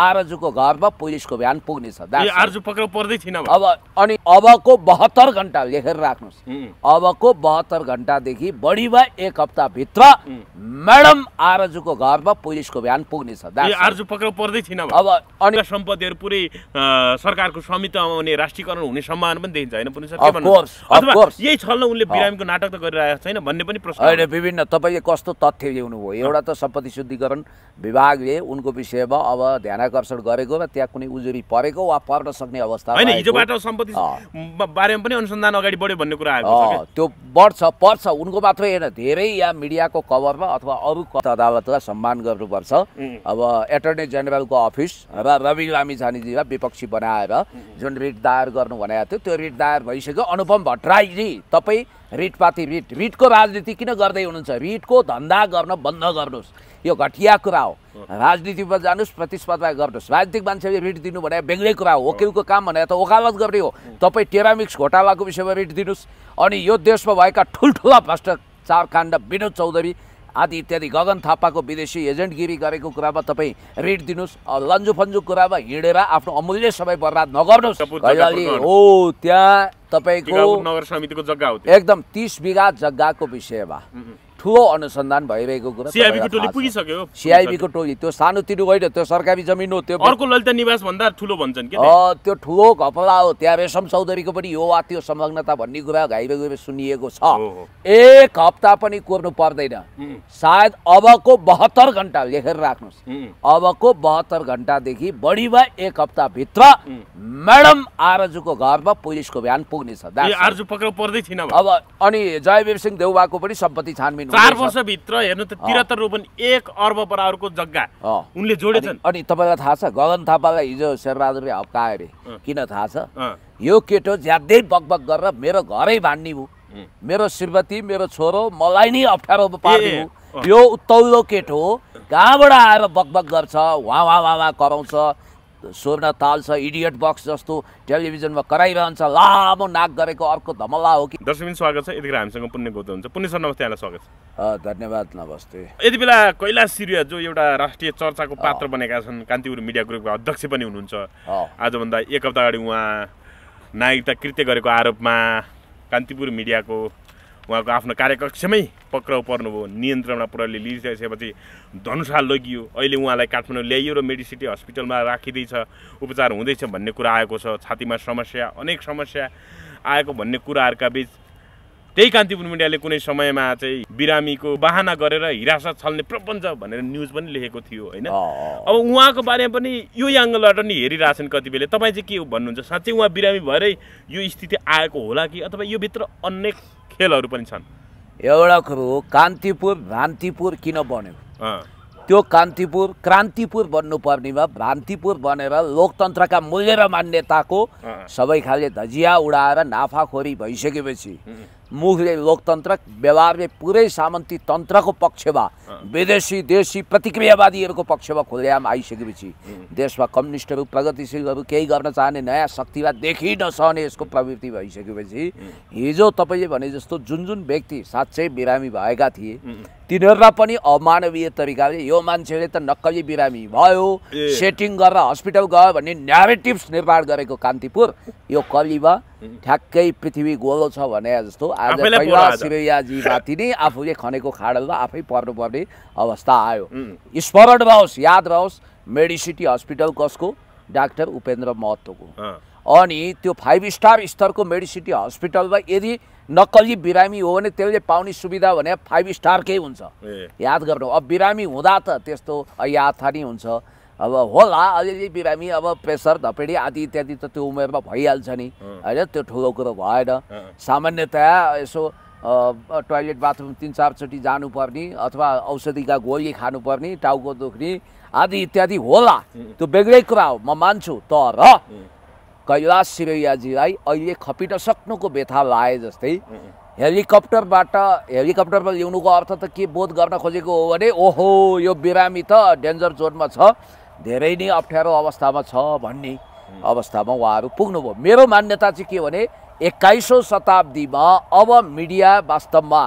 आरजुको घरमा पुलिसको भ्यान पुग्नेछ आरजु पक्राउ पर्दै थिएन अब अनि अबको बहत्तर घन्टा लेखेर राख्नुहोस् अबको बहत्तर घन्टादेखि बढीमा एक हप्ताभित्र म्याडम आरजुको घरमा पुलिसको भ्यान पुग्नेछ आरजु पक्राउ पर्दै थिएन अब अनि सम्पत्तिहरू पुरै सरकारको स्वामित्वमा हुने राष्ट्रियकरण हुने सम्भावना पनि देखिन्छ होइन यही छल्न उनले बिरामीको नाटक त गरिरहेको छैन भन्ने पनि प्रश्न होइन विभिन्न तपाईँले कस्तो तथ्य ल्याउनुभयो एउटा त सम्पत्ति शुद्धिकरण विभागले उनको विषयमा अब ध्यान आकर्षण गरेको र त्यहाँ कुनै उजुरी परेको वा पर्न सक्ने अवस्था होइन हिजोबाट सम्पत्ति बारेमा पनि अनुसन्धान अगाडि बढ्यो भन्ने कुरा त्यो बढ्छ पर्छ उनको मात्रै होइन धेरै या मिडियाको कभरमा अथवा अरू अदालतलाई सम्मान गर्नुपर्छ अब एटर्नी जेनरलको अफिस र रवि लामी झानीजीलाई विपक्षी बनाएर जुन रिट दायर गर्नु भनेको थियो त्यो रिट दायर भइसक्यो अनुपम भट्टराईजी तपाईँ रिटपाती रिट रिटको राजनीति किन गर्दै हुनुहुन्छ रिटको धन्दा गर्न बन्द गर्नुहोस् यो घटिया कुरा हो राजनीतिमा जानुहोस् प्रतिस्पर्धा गर्नुहोस् राजनीतिक मान्छेले रिट दिनु भने बेग्लै कुरा हो वकिलको काम भनेर त वकालत गर्ने हो तपाईँ टेरामिक्स घोटालाको विषयमा रिट दिनुहोस् अनि यो देशमा भएका ठुल्ठुला भ्रष्टाचार काण्ड विनोद चौधरी आदि इत्यादि गगन थापाको विदेशी एजेन्टगिरी गरेको कुरामा तपाईँ रिट दिनुहोस् फन्जु कुरामा हिँडेर आफ्नो अमूल्य समय बर्बाद नगर्नुहोस् हो त्यहाँ तपाईँको एकदम तिस बिघा जग्गाको विषयमा ठुलो अनुसन्धान भइरहेको कुरा सिआइबीको टोली पुगिसक्यो सिआइबीको टोली त्यो सानोतिनो होइन त्यो सरकारी जमिन हो त्यो अर्को ललिता निवास भन्दा ठुलो भन्छन् कि त्यो ठुलो घपला हो त्यहाँ रेशम चौधरीको पनि यो वा त्यो संलग्नता भन्ने कुरा घाइबे सुनिएको छ एक हप्ता पनि कोर्नु पर्दैन सायद अबको बहत्तर घन्टा लेखेर राख्नुहोस् अबको बहत्तर घन्टादेखि बढीमा एक हप्ताभित्र म्याडम आरजुको घरमा पुलिसको बिहान पुग्नेछ आरजु पक्राउ पर्दै अब अनि जयवीर सिंह देउबाको पनि सम्पत्ति छानबिन जमिन चार वर्षभित्र हेर्नु त त्रिहत्तर रोपन एक अर्ब बराबरको जग्गा उनले जोडेछन् अनि तपाईँलाई थाहा छ गगन थापालाई हिजो शेरबहादुरले हप्कायो अरे किन थाहा छ यो केटो ज्यादै बकबक गरेर मेरो घरै भान्ने भयो मेरो श्रीमती मेरो छोरो मलाई नै अप्ठ्यारो पार्ने यो उत्तौलो केटो कहाँबाट आएर बकबक गर्छ वहाँ वहाँ वहाँ कराउँछ सोना ताल छ इडियट बक्स जस्तो टेलिभिजनमा कराइरहन्छ लामो नाक गरेको अर्को धमला हो कि दर्शक स्वागत छ यतिखेर हामीसँग पुण्य गौत हुन्छ पुण्य सर नमस्ते यहाँलाई स्वागत छ धन्यवाद नमस्ते यति बेला कैलाश सिरिया जो एउटा राष्ट्रिय चर्चाको पात्र बनेका छन् कान्तिपुर मिडिया ग्रुपका अध्यक्ष पनि हुनुहुन्छ आजभन्दा एक हप्ता अगाडि उहाँ नागरिकता कृत्य गरेको आरोपमा कान्तिपुर मिडियाको उहाँको आफ्नो कार्यकक्षमै पक्राउ पर्नुभयो नियन्त्रणमा प्रहरीले लिइसकेपछि धनुषा लगियो अहिले उहाँलाई काठमाडौँ ल्याइयो र मेडिसिटी हस्पिटलमा राखिँदैछ उपचार हुँदैछ भन्ने कुरा आएको छ छातीमा समस्या अनेक समस्या आएको भन्ने कुराहरूका बिच त्यही कान्तिपुर मिडियाले कुनै समयमा चाहिँ बिरामीको बाहना गरेर हिरासत छल्ने प्रपञ्च भनेर न्युज पनि लेखेको थियो होइन अब उहाँको बारेमा पनि यो एङ्गलबाट नि हेरिरहेछन् कति बेला तपाईँ चाहिँ के भन्नुहुन्छ साँच्चै उहाँ बिरामी भएरै यो स्थिति आएको होला कि अथवा यो भित्र अन्य खेलहरू पनि छन् एउटा कुरो कान्तिपुर भ्रान्तिपुर किन बन्यो त्यो कान्तिपुर क्रान्तिपुर बन्नुपर्नेमा भ्रान्तिपुर बनेर लोकतन्त्रका मूल्य र मान्यताको सबै खाले धजिया उडाएर नाफाखोरी भइसकेपछि मुखले लोकतन्त्र व्यवहारले पुरै सामन्ती तन्त्रको पक्षमा विदेशी देशी प्रतिक्रियावादीहरूको पक्षमा खुल्याम आइसकेपछि देशमा कम्युनिस्टहरू प्रगतिशीलहरू केही गर्न चाहने नयाँ शक्तिवाद देखि नसहने यसको प्रवृत्ति भइसकेपछि हिजो तपाईँले भने जस्तो जुन जुन व्यक्ति साँच्चै बिरामी भएका थिए तिनीहरूलाई पनि अमानवीय तरिकाले यो मान्छेले त नक्कली बिरामी भयो सेटिङ गरेर हस्पिटल गयो भन्ने न्यारेटिभ्स निर्माण गरेको कान्तिपुर यो कलिमा ठ्याक्कै पृथ्वी गोलो छ भने जस्तो आज पहिला माथि नै आफूले खनेको खाडलमा आफै पर्नुपर्ने अवस्था आयो स्मरण रहोस् याद रहोस् मेडिसिटी हस्पिटल कसको डाक्टर उपेन्द्र महतोको अनि त्यो फाइभ स्टार स्तरको मेडिसिटी हस्पिटलमा यदि नक्कली बिरामी हो भने त्यसले पाउने सुविधा भने फाइभ स्टारकै हुन्छ याद गर्नु अब बिरामी हुँदा त त्यस्तो अयाथानी हुन्छ अब होला अलिअलि बिरामी अब प्रेसर धपेडी आदि इत्यादि त त्यो उमेरमा भइहाल्छ नि होइन त्यो ठुलो कुरो भएन सामान्यतया यसो टोइलेट बाथरुम तिन चारचोटि जानुपर्ने अथवा औषधिका गोली खानुपर्ने टाउको दुख्ने आदि इत्यादि होला त्यो बेग्लै कुरा हो म मान्छु तर कैलाश सिरैयाजीलाई अहिले खपिन सक्नुको व्यथा लाए जस्तै हेलिकप्टरबाट हेलिकप्टरमा ल्याउनुको अर्थ त के बोध गर्न खोजेको हो भने ओहो यो बिरामी त डेन्जर जोनमा छ धेरै नै अप्ठ्यारो अवस्थामा छ भन्ने अवस्थामा उहाँहरू पुग्नुभयो मेरो मान्यता चाहिँ के भने एक्काइसौँ शताब्दीमा अब मिडिया वास्तवमा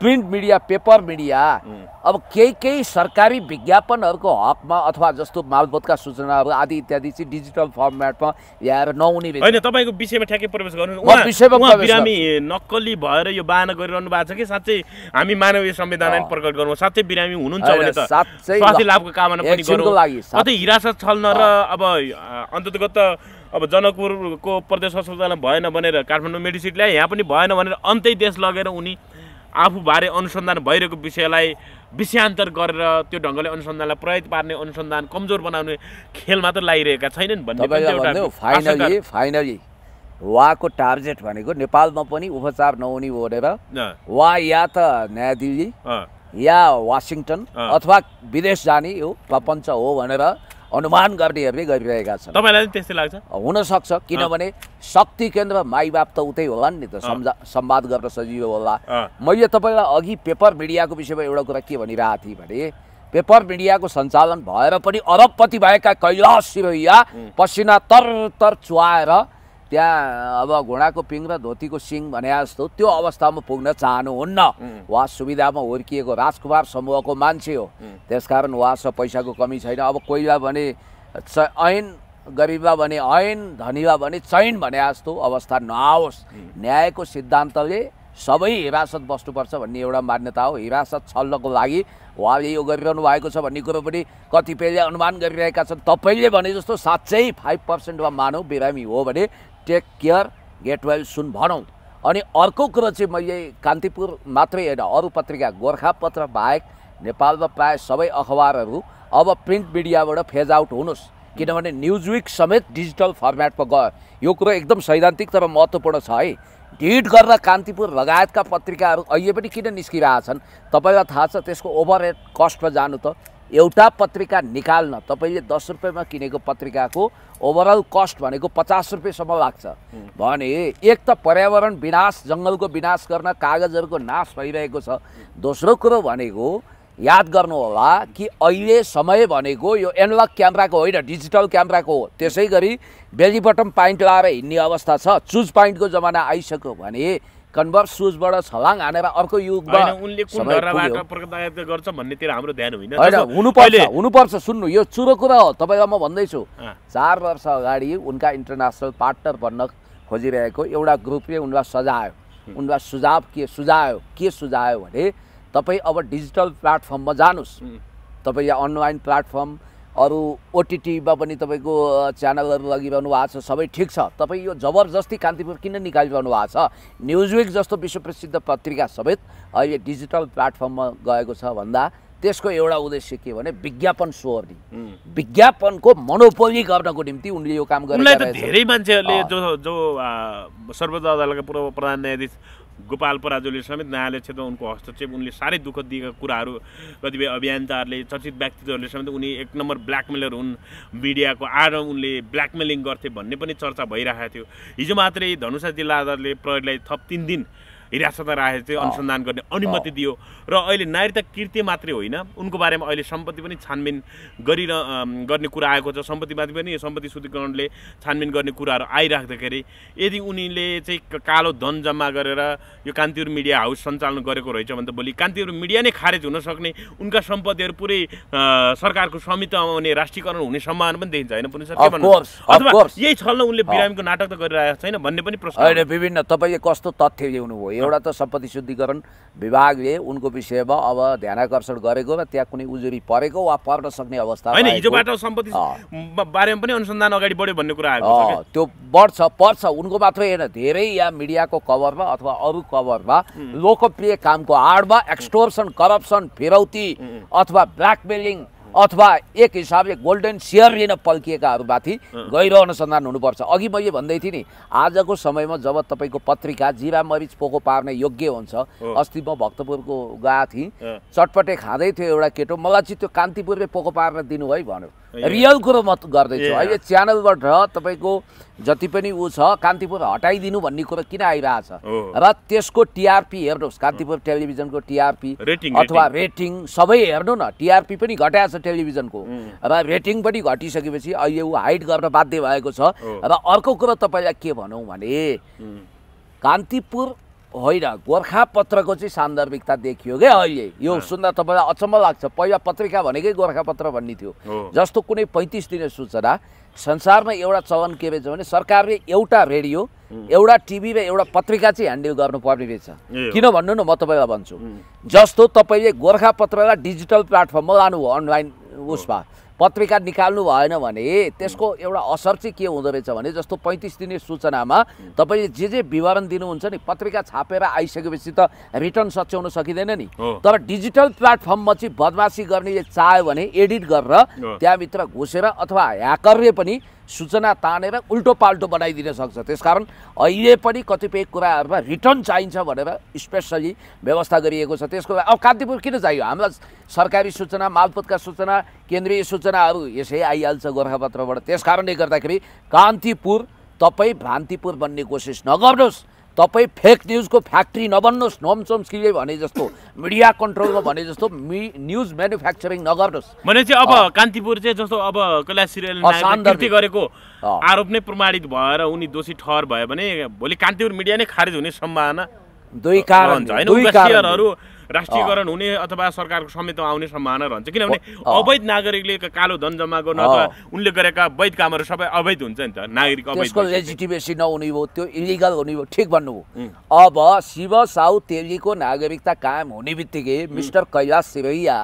प्रिन्ट मिडिया पेपर मिडिया अब केही केही सरकारी विज्ञापनहरूको हकमा अथवा जस्तो मालबोधका सूचनाहरू आदि इत्यादि चाहिँ डिजिटल फर्मेटमा ल्याएर नहुने होइन तपाईँको विषयमा ठ्याक्कै प्रवेश गर्नु विषयमा बिरामी नक्कली भएर यो बाहना गरिरहनु भएको छ कि साँच्चै हामी मानवीय संवेदना प्रकट गरौँ साँच्चै बिरामी हुनुहुन्छ भने त स्वास्थ्य लाभको कामना पनि गरौँ अझै हिरासत छल्न र अब अन्ततगत अब जनकपुरको प्रदेश अस्पतालमा भएन भनेर काठमाडौँ मेडिसिट ल्याए यहाँ पनि भएन भनेर अन्तै देश लगेर उनी आफूबारे अनुसन्धान भइरहेको विषयलाई विषयान्तर गरेर त्यो ढङ्गले अनुसन्धानलाई प्रयोग पार्ने अनुसन्धान कमजोर बनाउने खेल मात्र लागिरहेका छैनन् भन्ने फाइनली फाइनली उहाँको टार्गेट भनेको नेपालमा पनि उपचार नहुने भनेर वा या त नयाँ दिल्ली या वासिङटन अथवा विदेश जाने यो प्रपञ्च हो भनेर अनुमान गर्नेहरूले गरिरहेका छन् तपाईँलाई त्यस्तै लाग्छ हुनसक्छ किनभने शक्ति केन्द्र माई बाप त उतै होला नि त सम्झा संवाद गर्न सजिलो होला मैले तपाईँलाई अघि पेपर मिडियाको विषयमा एउटा कुरा के भनिरहेको थिएँ भने पेपर मिडियाको सञ्चालन भएर पनि अरबपति भएका कैलाश सिरोया पसिना तर तर चुहाएर त्यहाँ अब घोडाको पिङ र धोतीको सिङ भने जस्तो त्यो अवस्थामा पुग्न चाहनुहुन्न उहाँ सुविधामा हुर्किएको राजकुमार समूहको मान्छे हो त्यसकारण उहाँसँग पैसाको कमी छैन अब कोइला भने च ऐन गरिबमा भने ऐन धनीमा भने चैन भने जस्तो अवस्था नआओस् न्यायको सिद्धान्तले सबै हिरासत बस्नुपर्छ भन्ने एउटा मान्यता हो हिरासत छल्नको लागि उहाँले यो गरिरहनु भएको छ भन्ने कुरो पनि कतिपयले अनुमान गरिरहेका छन् तपाईँले भने जस्तो साँच्चै फाइभ वा मानव बिरामी हो भने take care get well soon भनौँ अनि अर्को कुरो चाहिँ मैले कान्तिपुर मात्रै होइन अरू पत्रिका गोर्खापत्र बाहेक नेपालमा प्रायः सबै अखबारहरू अब प्रिन्ट मिडियाबाट फेज आउट हुनुहोस् किनभने न्युज विक समेत डिजिटल फर्मेटमा गयो यो कुरो एकदम सैद्धान्तिक तर महत्त्वपूर्ण छ है डिट गरेर कान्तिपुर लगायतका पत्रिकाहरू अहिले पनि किन निस्किरहेछन् तपाईँलाई थाहा छ त्यसको ओभर हेड कस्टमा जानु त एउटा पत्रिका निकाल्न तपाईँले दस रुपियाँमा किनेको पत्रिकाको ओभरअल कस्ट भनेको पचास रुपियाँसम्म लाग्छ भने एक त पर्यावरण विनाश जङ्गलको विनाश गर्न कागजहरूको नाश भइरहेको छ दोस्रो कुरो भनेको याद गर्नु होला कि अहिले समय भनेको यो एनलक क्यामेराको होइन डिजिटल क्यामेराको हो त्यसै गरी बेली बटम पाइन्ट लाएर हिँड्ने अवस्था छ चुज पाइन्टको जमाना आइसक्यो भने कन्भर्स सुजबाट छलाङ हानेर अर्को युगमा उनले गर्छ भन्नेतिर हाम्रो ध्यान होइन होइन हुनुपर्छ हुनुपर्छ सुन्नु यो चुरो कुरा हो तपाईँलाई म भन्दैछु चार वर्ष अगाडि उनका इन्टरनेसनल पार्टनर भन्न खोजिरहेको एउटा ग्रुपले उनलाई सजायो उनलाई सुझाव के सुझायो के सुझायो भने तपाईँ अब डिजिटल प्लेटफर्ममा जानुहोस् तपाईँ या अनलाइन प्लेटफर्म अरू ओटिटीमा पनि तपाईँको च्यानलहरू लगिरहनु भएको छ सबै ठिक छ तपाईँ यो जबरजस्ती कान्तिपुर किन निकालिरहनु भएको छ न्युजविक जस्तो विश्व प्रसिद्ध पत्रिका समेत अहिले डिजिटल प्लेटफर्ममा गएको छ भन्दा त्यसको एउटा उद्देश्य के भने विज्ञापन स्वर्ने विज्ञापनको मनोपयोगी गर्नको निम्ति उनले यो काम गरेको धेरै मान्छेहरूले जो जो सर्वोच्च अदालतका पूर्व प्रधान न्यायाधीश गोपाल पराजुले समेत न्यायालय क्षेत्रमा उनको हस्तक्षेप उनले साह्रै दुःख दिएका कुराहरू कतिपय अभियन्ताहरूले चर्चित व्यक्तित्वहरूले समेत उनी एक नम्बर ब्ल्याकमेलर हुन् मिडियाको आएर उनले ब्ल्याकमेलिङ गर्थे भन्ने पनि चर्चा भइरहेको थियो हिजो मात्रै धनुषा जिल्ला अदालतले प्रहरीलाई थप तिन दिन हिरासतमा राखेर चाहिँ अनुसन्धान गर्ने अनुमति दियो र अहिले नागरिकता कृति मात्रै होइन उनको बारेमा अहिले सम्पत्ति पनि छानबिन गरिर गर्ने कुरा आएको छ सम्पत्तिमाथि पनि सम्पत्ति शुद्धिकरणले छानबिन गर्ने कुराहरू आइराख्दाखेरि यदि उनीले चाहिँ कालो धन जम्मा गरेर यो कान्तिपुर मिडिया हाउस सञ्चालन गरेको रहेछ भने त भोलि कान्तिपुर मिडिया नै खारेज हुन सक्ने उनका सम्पत्तिहरू पुरै सरकारको स्वामित्वमा आउने राष्ट्रियकरण हुने सम्भावना पनि देखिन्छ होइन पुनः अथवा यही छल्न उनले बिरामीको नाटक त गरिरहेको छैन भन्ने पनि प्रश्न विभिन्न तपाईँले कस्तो तथ्य ल्याउनुभयो एउटा त सम्पत्ति शुद्धिकरण विभागले उनको विषयमा अब ध्यानकर्षण गरेको र त्यहाँ कुनै उजुरी परेको वा पर्न सक्ने अवस्था होइन हिजोबाट सम्पत्ति बारेमा पनि अनुसन्धान अगाडि बढ्यो भन्ने कुरा आएको त्यो बढ्छ पर्छ उनको मात्रै होइन धेरै यहाँ मिडियाको कभरमा अथवा अरू कभरमा लोकप्रिय कामको आडमा एक्सटोर्सन करप्सन फिरौती अथवा ब्ल्याकमेलिङ अथवा एक हिसाबले गोल्डन सेयर लिन पल्किएकाहरूमाथि गहिरो अनुसन्धान हुनुपर्छ अघि मैले भन्दै थिएँ नि आजको समयमा जब तपाईँको पत्रिका जिरा मरिच पोको पार्ने योग्य हुन्छ अस्ति म भक्तपुरको गएको थिएँ चटपटे खाँदै थियो एउटा केटो मलाई चाहिँ त्यो कान्तिपुरले पोको पार्न दिनु है भन्यो रियल कुरो म गर्दैछु अहिले च्यानलबाट तपाईँको जति पनि ऊ छ कान्तिपुर हटाइदिनु भन्ने कुरो किन आइरहेछ र त्यसको टिआरपी हेर्नुहोस् कान्तिपुर टेलिभिजनको टिआरपी अथवा रेटिङ सबै हेर्नु न टिआरपी पनि घटाएछ टेलिभिजनको र रेटिङ पनि घटिसकेपछि ऊ हाइट गर्न बाध्य भएको छ र अर्को कुरो तपाईँलाई के भनौँ भने कान्तिपुर होइन गोर्खा पत्रको चाहिँ सान्दर्भिकता देखियो क्या अहिले यो सुन्दा तपाईँलाई अचम्म लाग्छ पहिला पत्रिका भनेकै गोर्खा पत्र भन्ने थियो जस्तो कुनै पैँतिस दिने सूचना संसारमा एउटा चलन के रहेछ भने सरकारले एउटा रेडियो एउटा टिभी र एउटा पत्रिका चाहिँ ह्यान्डल गर्नुपर्ने रहेछ किन भन्नु न म तपाईँलाई भन्छु जस्तो तपाईँले गोर्खापत्रलाई डिजिटल प्लेटफर्ममा लानुभयो अनलाइन उसमा पत्रिका निकाल्नु भएन भने त्यसको एउटा असर चाहिँ के हुँदो रहेछ भने जस्तो पैँतिस दिने सूचनामा तपाईँले जे जे विवरण दिनुहुन्छ नि पत्रिका छापेर आइसकेपछि त रिटर्न सच्याउन सकिँदैन नि तर डिजिटल प्लेटफर्ममा चाहिँ बदमासी गर्नेले चाह्यो भने एडिट गरेर त्यहाँभित्र घुसेर अथवा ह्याकरले पनि सूचना तानेर उल्टो पाल्टो बनाइदिन सक्छ त्यस कारण अहिले पनि कतिपय कुराहरूमा रिटर्न चाहिन्छ भनेर स्पेसली व्यवस्था गरिएको छ त्यसको अब कान्तिपुर किन चाहियो हाम्रो सरकारी सूचना मालपोतका सूचना केन्द्रीय सूचनाहरू यसै आइहाल्छ गोर्खापत्रबाट त्यस कारणले गर्दाखेरि कान्तिपुर तपाईँ भ्रान्तिपुर बन्ने कोसिस नगर्नुहोस् तपाईँ फेक न्युजको फ्याक्ट्री नबन्नुहोस् नोमसोमस्कीले भने जस्तो मिडिया कन्ट्रोलमा भने जस्तो मि न्युज म्यानुफ्याक्चरिङ नगर्नुहोस् भनेपछि अब कान्तिपुर चाहिँ जस्तो अब कैलाश सिरियल गरेको आरोप नै प्रमाणित भएर उनी दोषी ठहर भयो भने भोलि कान्तिपुर मिडिया नै खारेज हुने सम्भावना दुई कारण राष्ट्रियकरण हुने अथवा सरकारको समेतमा आउने सम्भावना रहन्छ किनभने अवैध नागरिकले कालो धन जम्मा गर्नु अथवा उनले गरेका वैध कामहरू सबै अवैध हुन्छ नि त नागरिक त्यसको लेजिटिमेसी नहुने भयो त्यो इलिगल हुने भयो ठिक भन्नुभयो अब शिव साउ तेलीको नागरिकता कायम हुने बित्तिकै मिस्टर कैलाश सिरैया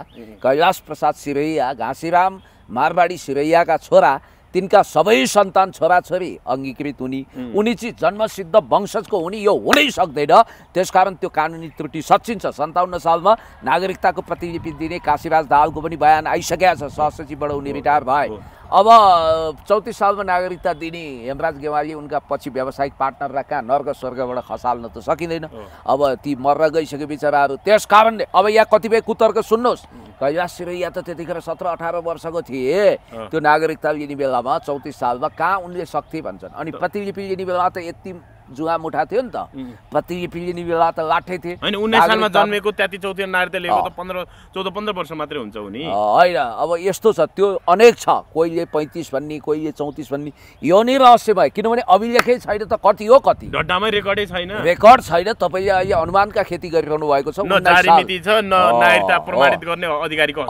कैलाश प्रसाद सिरैया घाँसीराम मारवाडी सिरैयाका छोरा तिनका सबै सन्तान छोराछोरी अङ्गीकृत हुने उनी चाहिँ जन्मसिद्ध वंशजको हुने यो हुनै सक्दैन त्यसकारण त्यो कानुनी त्रुटि सचिन्छ सन्ताउन्न सालमा नागरिकताको प्रतिलिपि दिने काशीराज दाहालको पनि बयान आइसकेका छ सहसचिवबाट उनी रिटायर भए अब चौतिस सालमा नागरिकता दिने हेमराज गेवाली उनका पछि व्यावसायिक पार्टनरलाई कहाँ नर्क स्वर्गबाट खसाल्न त सकिँदैन अब ती मर्र गइसके बिचराहरू त्यस कारणले अब यहाँ कतिपय कुतर्क सुन्नुहोस् कैलाश सिरैया त त्यतिखेर सत्र अठार वर्षको थिए त्यो नागरिकता लिने बेलामा चौतिस सालमा कहाँ उनले सक्थे भन्छन् अनि प्रतिलिपि लिने बेलामा त यति जुवा मुठा थियो नि त पति पिलिने बेला त लाठे थिए होइन उन्नाइस सालमा जन्मेको त्यति चौथो नारी त पन्ध्र चौध पन्ध्र वर्ष मात्रै हुन्छ उनी होइन अब यस्तो छ त्यो अनेक छ कोहीले पैँतिस भन्ने कोहीले चौतिस भन्ने यो नै रहस्य भयो किनभने अभिलेखै छैन त कति हो कति डडामै रेकर्डै छैन रेकर्ड छैन तपाईँले अहिले अनुमानका खेती गरिरहनु भएको छ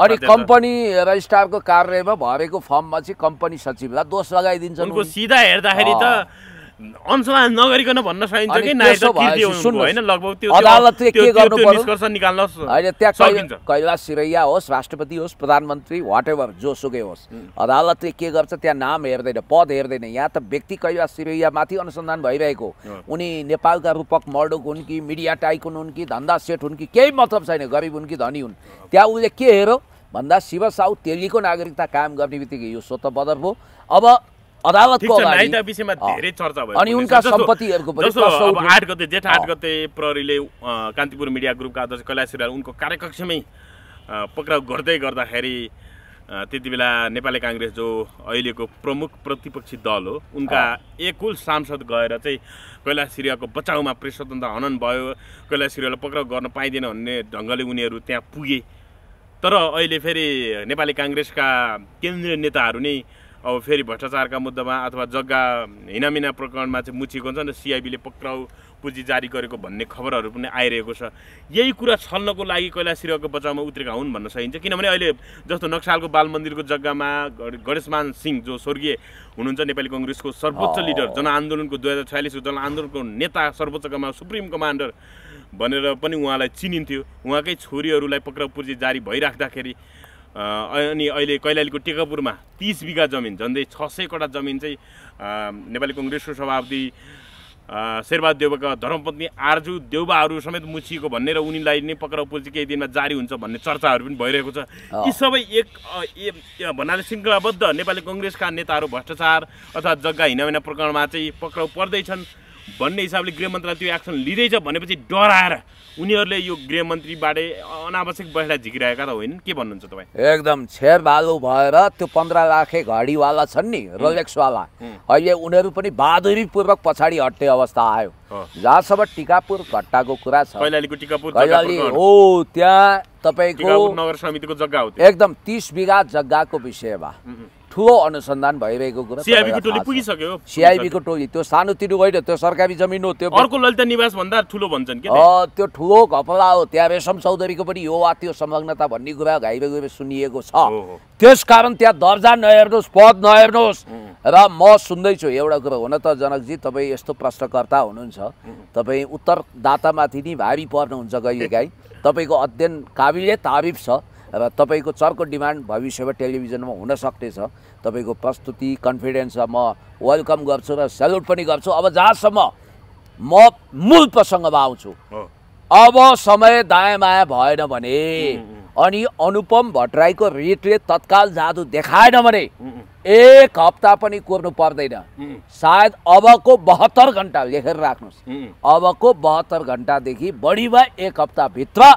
अनि कम्पनी रजिस्ट्रारको कार्यालयमा भरेको फर्ममा चाहिँ कम्पनी सचिवलाई दोष लगाइदिन्छ सिधा हेर्दाखेरि त अंशमान नगरिकन भन्न सकिन्छ कि होइन अदालतले के गर्नु त्यहाँ कैलाश सिरैया होस् राष्ट्रपति होस् प्रधानमन्त्री वाट एभर जोसुकै होस् अदालतले के गर्छ त्यहाँ नाम हेर्दैन पद हेर्दैन यहाँ त व्यक्ति कैलाश सिरैया माथि अनुसन्धान भइरहेको उनी नेपालका रूपक मर्डुक हुन् कि मिडिया टाइकुन हुन् कि धन्दा सेट हुन् कि केही मतलब छैन गरिब हुन् कि धनी हुन् त्यहाँ उसले के हेरो भन्दा शिव साउ तेलीको नागरिकता कायम गर्ने बित्तिकै यो स्वत बदर हो अब अदालतको अनि उनका सम्पत्तिहरूको आठ गते जेठ आठ गते प्रहरीले कान्तिपुर मिडिया ग्रुपका अध्यक्ष कैलाश उनको कार्यकक्षमै पक्राउ गर्दै गर्दाखेरि त्यति बेला नेपाली काङ्ग्रेस जो अहिलेको प्रमुख प्रतिपक्षी दल हो उनका एकुल सांसद गएर चाहिँ कैलाश सिरियाको बचाउमा प्रेस स्वतन्त्र हनन भयो कैलाश सिरियालाई पक्राउ गर्न पाइँदैन भन्ने ढङ्गले उनीहरू त्यहाँ पुगे तर अहिले फेरि नेपाली काङ्ग्रेसका केन्द्रीय नेताहरू नै अब फेरि भ्रष्टाचारका मुद्दामा अथवा जग्गा हिनामिना प्रकरणमा चाहिँ मुछिएको हुन्छ नि सिआइबीले पक्राउ पुँजी जारी गरेको भन्ने खबरहरू पनि आइरहेको छ यही कुरा छल्नको लागि कैलाश बचाउमा उत्रेका हुन् भन्न सकिन्छ किनभने अहिले जस्तो नक्सालको बाल मन्दिरको जग्गामा गणेशमान सिंह जो स्वर्गीय हुनुहुन्छ नेपाली कङ्ग्रेसको सर्वोच्च लिडर जनआन्दोलनको दुई हजार छयालिसको जनआन्दोलनको नेता सर्वोच्च कमा सुप्रिम कमान्डर भनेर पनि उहाँलाई चिनिन्थ्यो उहाँकै छोरीहरूलाई पक्राउ पुर्जी जारी भइराख्दाखेरि अनि अहिले कैलालीको टेकापुरमा तिस बिघा जमिन झन्डै छ सय कडा जमिन चाहिँ नेपाली कङ्ग्रेसको सभापति शेरबहादुर देवका धर्मपत्नी आर्जु देउबाहरू समेत मुछिएको भन्ने र उनीलाई नै पक्राउ पोल्छ केही दिनमा जारी हुन्छ भन्ने चर्चाहरू पनि भइरहेको छ यी सबै एक भन्नाले श्रृङ्खलाबद्ध नेपाली कङ्ग्रेसका नेताहरू भ्रष्टाचार अथवा जग्गा हिँडामिना प्रकरणमा चाहिँ पक्राउ पर्दैछन् भन्ने हिसाबले गृह मन्त्रालय त्यो एक्सन लिँदैछ भनेपछि डराएर उनीहरूले यो गृहमन्त्रीबाटै अनावश्यक बैठक झिकिरहेका त होइन के भन्नुहुन्छ तपाईँ एकदम छेर बालु भएर त्यो पन्ध्र लाखे घडीवाला छन् नि रोलेक्सवाला अहिले उनीहरू पनि बहादुरीपूर्वक पछाडि हट्ने अवस्था आयो जहाँसम्म टिकापुर घट्टाको कुरा छ कैलाली हो त्यहाँ तपाईँको नगर समितिको जग्गा हो एकदम तिस बिघा जग्गाको विषयमा ठुलो अनुसन्धान भइरहेको कुरा सिआइबीको टोली पुगिसक्यो सिआइबीको टोली त्यो सानोतिनो होइन त्यो सरकारी जमिन हो त्यो अर्को ललिता निवास भन्दा ठुलो भन्छन् कि त्यो ठुलो घपला हो त्यहाँ रेशम चौधरीको पनि यो वा त्यो संलग्नता भन्ने कुरा घाइबे गएर सुनिएको छ त्यस कारण त्यहाँ दर्जा नहेर्नुहोस् पद नहेर्नुहोस् र म सुन्दैछु एउटा कुरो हुन त जनकजी तपाईँ यस्तो प्रश्नकर्ता हुनुहुन्छ तपाईँ उत्तरदातामाथि नि भारी पर्नुहुन्छ कहिलेकाहीँ तपाईँको अध्ययन काबिलियत तारिफ छ र तपाईँको चर्को डिमान्ड भविष्यमा टेलिभिजनमा हुन सक्नेछ तपाईँको प्रस्तुति कन्फिडेन्स म वेलकम गर्छु र सेल्युट पनि गर्छु अब जहाँसम्म म मूल प्रसङ्गमा आउँछु अब समय दायाँ माया भएन भने अनि अनुपम भट्टराईको रिटले तत्काल जादु देखाएन भने एक हप्ता पनि कोर्नु पर्दैन सायद अबको बहत्तर घन्टा लेखेर राख्नुहोस् अबको बहत्तर घन्टादेखि बढीमा एक हप्ताभित्र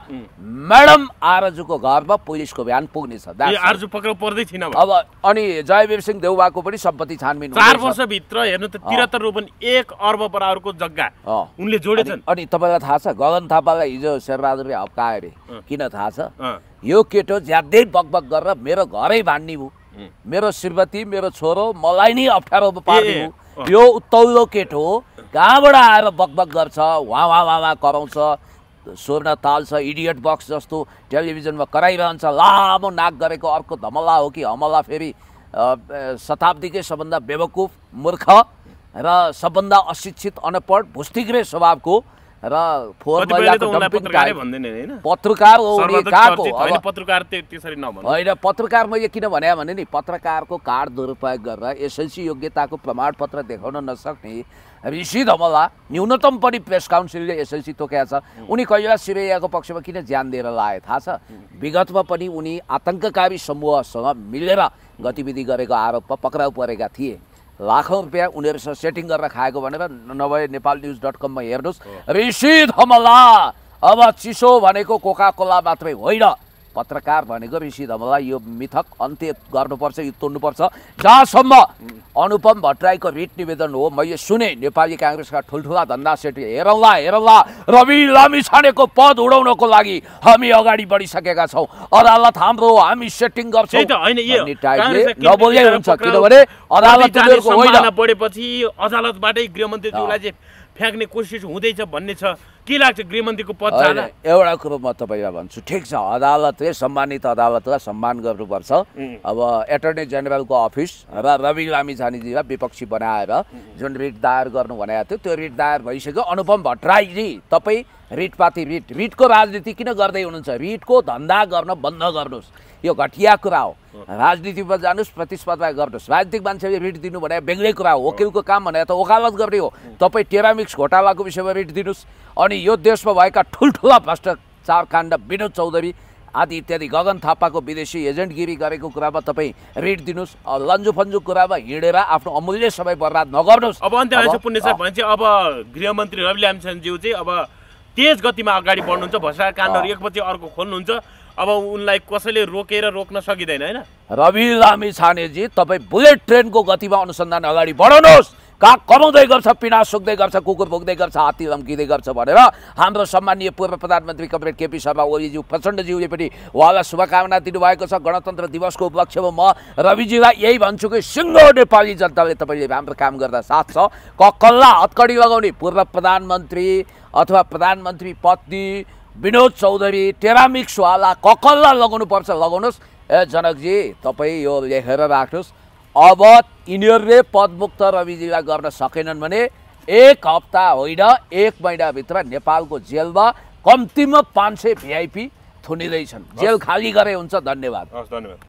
म्याडम आरजुको घरमा पुलिसको भ्यान पुग्नेछ अब अनि जयवीर सिंह देउवाको पनि सम्पत्ति छानबिन चार वर्षभित्र हेर्नु त त्रिहत्तर रोपन एक अर्ब बराबरको जग्गा उनले जोडेछन् अनि तपाईँलाई थाहा छ गगन थापालाई हिजो शेरबहादुरले हप्कायो अरे किन थाहा छ यो केटो ज्यादै बकबक गरेर मेरो घरै भान्ने भयो मेरो श्रीमती मेरो छोरो मलाई नै अप्ठ्यारो पार्नु यो उत्तौलो हो कहाँबाट आएर बकबक गर्छ वहाँ वहाँ वहाँ वहाँ कराउँछ स्वर्ण ताल छ इडियट बक्स जस्तो टेलिभिजनमा कराइरहन्छ लामो नाक गरेको अर्को धमला हो कि हमला फेरि शताब्दीकै सबभन्दा बेवकुफ मूर्ख र सबभन्दा अशिक्षित अनपढ भुस्तिग्रे स्वभावको र फोहोर पत्रकार होइन पत्रकार मैले किन भने भने नि पत्रकारको कार्ड दुरुपयोग गरेर एसएलसी योग्यताको प्रमाणपत्र देखाउन नसक्ने ऋषि धमला न्यूनतम पनि प्रेस काउन्सिलले एसएलसी तोक्या छ उनी कहिले सिरैयाको पक्षमा किन ज्यान दिएर लाए थाहा छ विगतमा पनि उनी आतङ्ककारी समूहसँग मिलेर गतिविधि गरेको आरोपमा पक्राउ परेका थिए लाखौँ रुपियाँ उनीहरूसँग सेटिङ गरेर खाएको भनेर नभए नेपाल न्युज डट कममा हेर्नुहोस् ऋषि धमला अब चिसो भनेको कोका कोला मात्रै होइन पत्रकार भनेको ऋषि धमला यो मिथक अन्त्य गर्नुपर्छ यो तोड्नुपर्छ जहाँसम्म अनुपम भट्टराईको रिट निवेदन हो मैले सुने नेपाली काङ्ग्रेसका ठुल्ठुला धन्दा सेठी हेरौँला हेरौँला रवि लामी छानेको पद उडाउनको लागि हामी अगाडि बढिसकेका छौँ अदालत हाम्रो हामी सेटिङ गर्छौँ नबोल्दै हुन्छ किनभने अदालत बढेपछि अदालतबाटै गृहमन्त्रीज्यूलाई फ्याँक्ने कोसिस हुँदैछ भन्ने छ के लाग्छ गृहमन्त्रीको पद एउटा कुरो म तपाईँलाई भन्छु ठिक छ अदालतले सम्मानित अदालतलाई सम्मान गर्नुपर्छ अब एटर्नी जेनरलको अफिस र रवि लामी जानीजीलाई विपक्षी बनाएर जुन रिट दायर गर्नु भनेको थियो त्यो रिट दायर भइसक्यो अनुपम भट्टराईजी तपाईँ रिटपाती रिट रिटको राजनीति किन गर्दै हुनुहुन्छ रिटको धन्दा गर्न बन्द गर्नुहोस् यो घटिया कुरा हो राजनीतिमा जानुहोस् प्रतिस्पर्धा गर्नुहोस् राजनीतिक मान्छेले रिट दिनु भने बेग्लै कुरा हो वकिलको काम भनेर त वकालत गर्ने हो तपाईँ टेरामिक्स घोटालाको विषयमा रिट दिनुहोस् अनि यो देशमा भएका ठुल्ठुला भ्रष्टाचार काण्ड विनोद चौधरी आदि इत्यादि गगन थापाको विदेशी एजेन्टगिरी गरेको कुरामा तपाईँ रिट दिनुहोस् फन्जु कुरामा हिँडेर आफ्नो अमूल्य समय बर्बाद नगर्नुहोस् अब अन्त पुण्य भने चाहिँ अब गृहमन्त्री रवि लामसेनज्यू चाहिँ अब तेज गतिमा अगाडि बढ्नुहुन्छ भ्रष्टाचार काण्डहरू एकपछि अर्को खोल्नुहुन्छ अब उनलाई कसैले रोकेर रोक्न सकिँदैन होइन रवि लामी छानेजी तपाईँ बुलेट ट्रेनको गतिमा अनुसन्धान अगाडि बढाउनुहोस् का कमाउँदै गर्छ पिना सुक्दै गर्छ कुकुर भोग्दै गर्छ हात्ती धम्किँदै गर्छ भनेर हाम्रो सम्मानीय पूर्व प्रधानमन्त्री कमरेड केपी शर्मा ओलीज्यू प्रचण्डज्यूले पनि उहाँलाई शुभकामना दिनुभएको छ गणतन्त्र दिवसको उपलक्ष्यमा म रविजीलाई यही भन्छु कि सिङ्गो नेपाली जनताले तपाईँले हाम्रो काम गर्दा साथ छ ककल्ला हत्कडी लगाउने पूर्व प्रधानमन्त्री अथवा प्रधानमन्त्री पत्नी विनोद चौधरी टेरामिक्सवाला ककल्ला लगाउनुपर्छ लगाउनुहोस् ए जनकजी तपाईँ यो लेखेर राख्नुहोस् अब यिनीहरूले पदमुक्त रविजीलाई गर्न सकेनन् भने एक हप्ता होइन एक महिनाभित्र नेपालको जेलमा कम्तीमा पाँच सय भिआइपी थुनिँदैछन् जेल खाली गरे हुन्छ धन्यवाद धन्यवाद